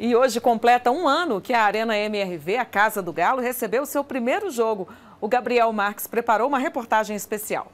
E hoje completa um ano que a Arena MRV, a Casa do Galo, recebeu seu primeiro jogo. O Gabriel Marques preparou uma reportagem especial.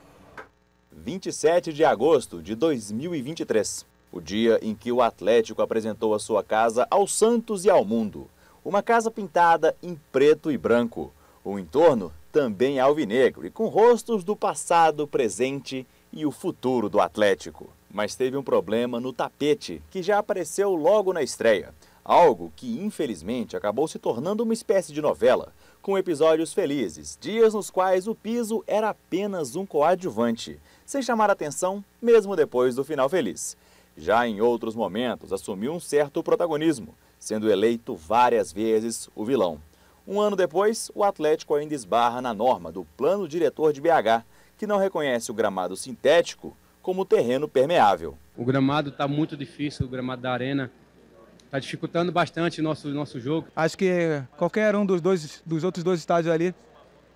27 de agosto de 2023, o dia em que o Atlético apresentou a sua casa ao Santos e ao mundo. Uma casa pintada em preto e branco. O entorno também é alvinegro e com rostos do passado, presente e o futuro do Atlético. Mas teve um problema no tapete, que já apareceu logo na estreia. Algo que, infelizmente, acabou se tornando uma espécie de novela, com episódios felizes, dias nos quais o piso era apenas um coadjuvante, sem chamar atenção mesmo depois do final feliz. Já em outros momentos, assumiu um certo protagonismo, sendo eleito várias vezes o vilão. Um ano depois, o Atlético ainda esbarra na norma do plano diretor de BH, que não reconhece o gramado sintético como terreno permeável. O gramado está muito difícil, o gramado da arena Está dificultando bastante o nosso, nosso jogo. Acho que qualquer um dos, dois, dos outros dois estádios ali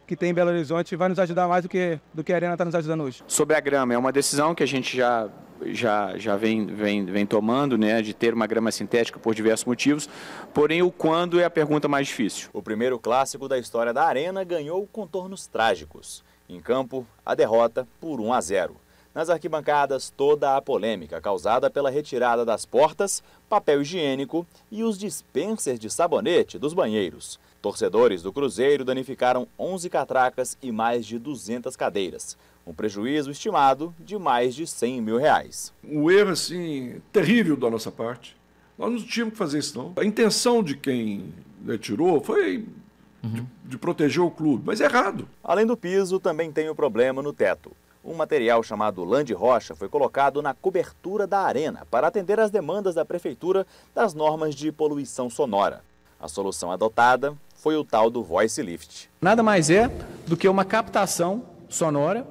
que tem em Belo Horizonte vai nos ajudar mais do que, do que a Arena está nos ajudando hoje. Sobre a grama, é uma decisão que a gente já já, já vem, vem, vem tomando, né, de ter uma grama sintética por diversos motivos, porém o quando é a pergunta mais difícil. O primeiro clássico da história da Arena ganhou contornos trágicos. Em campo, a derrota por 1 a 0 nas arquibancadas toda a polêmica causada pela retirada das portas, papel higiênico e os dispensers de sabonete dos banheiros. Torcedores do Cruzeiro danificaram 11 catracas e mais de 200 cadeiras. Um prejuízo estimado de mais de 100 mil reais. Um erro, assim, terrível da nossa parte. Nós não tínhamos que fazer isso, não. A intenção de quem né, tirou foi de, uhum. de proteger o clube, mas é errado. Além do piso, também tem o problema no teto. Um material chamado lã de rocha foi colocado na cobertura da arena para atender às demandas da prefeitura das normas de poluição sonora. A solução adotada foi o tal do voice lift. Nada mais é do que uma captação sonora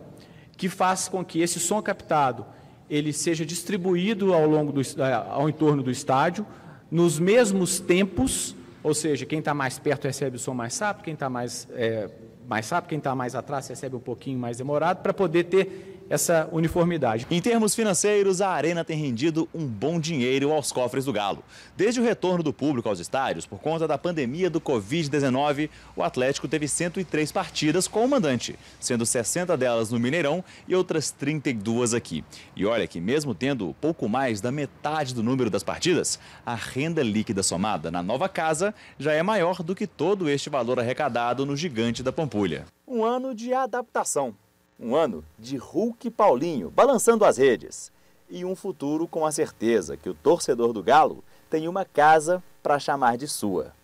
que faz com que esse som captado ele seja distribuído ao longo do, eh, ao entorno do estádio nos mesmos tempos, ou seja, quem está mais perto recebe o som mais rápido, quem está mais é, mais rápido, quem está mais atrás recebe um pouquinho mais demorado, para poder ter essa uniformidade. Em termos financeiros, a Arena tem rendido um bom dinheiro aos cofres do Galo. Desde o retorno do público aos estádios, por conta da pandemia do Covid-19, o Atlético teve 103 partidas com o mandante, sendo 60 delas no Mineirão e outras 32 aqui. E olha que, mesmo tendo pouco mais da metade do número das partidas, a renda líquida somada na nova casa já é maior do que todo este valor arrecadado no gigante da Pampulha. Um ano de adaptação um ano de Hulk e Paulinho balançando as redes. E um futuro com a certeza que o torcedor do Galo tem uma casa para chamar de sua.